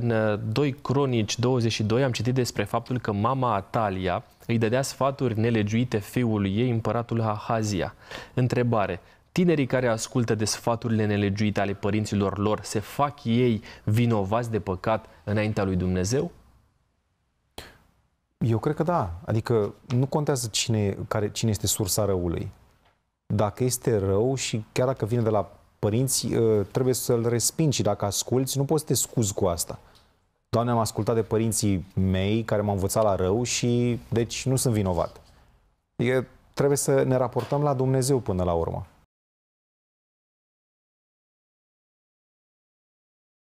În 2 uh, Cronici 22 am citit despre faptul că mama Atalia îi dădea sfaturi nelegiuite fiului ei, împăratul Ahazia. Întrebare. Tinerii care ascultă de sfaturile nelegiuite ale părinților lor se fac ei vinovați de păcat înaintea lui Dumnezeu? Eu cred că da. Adică nu contează cine, care, cine este sursa răului. Dacă este rău și chiar dacă vine de la părinți ă, trebuie să-l respingi și dacă asculți, nu poți să te scuzi cu asta. Doamne, am ascultat de părinții mei care m-au învățat la rău și deci nu sunt vinovat. E, trebuie să ne raportăm la Dumnezeu până la urmă.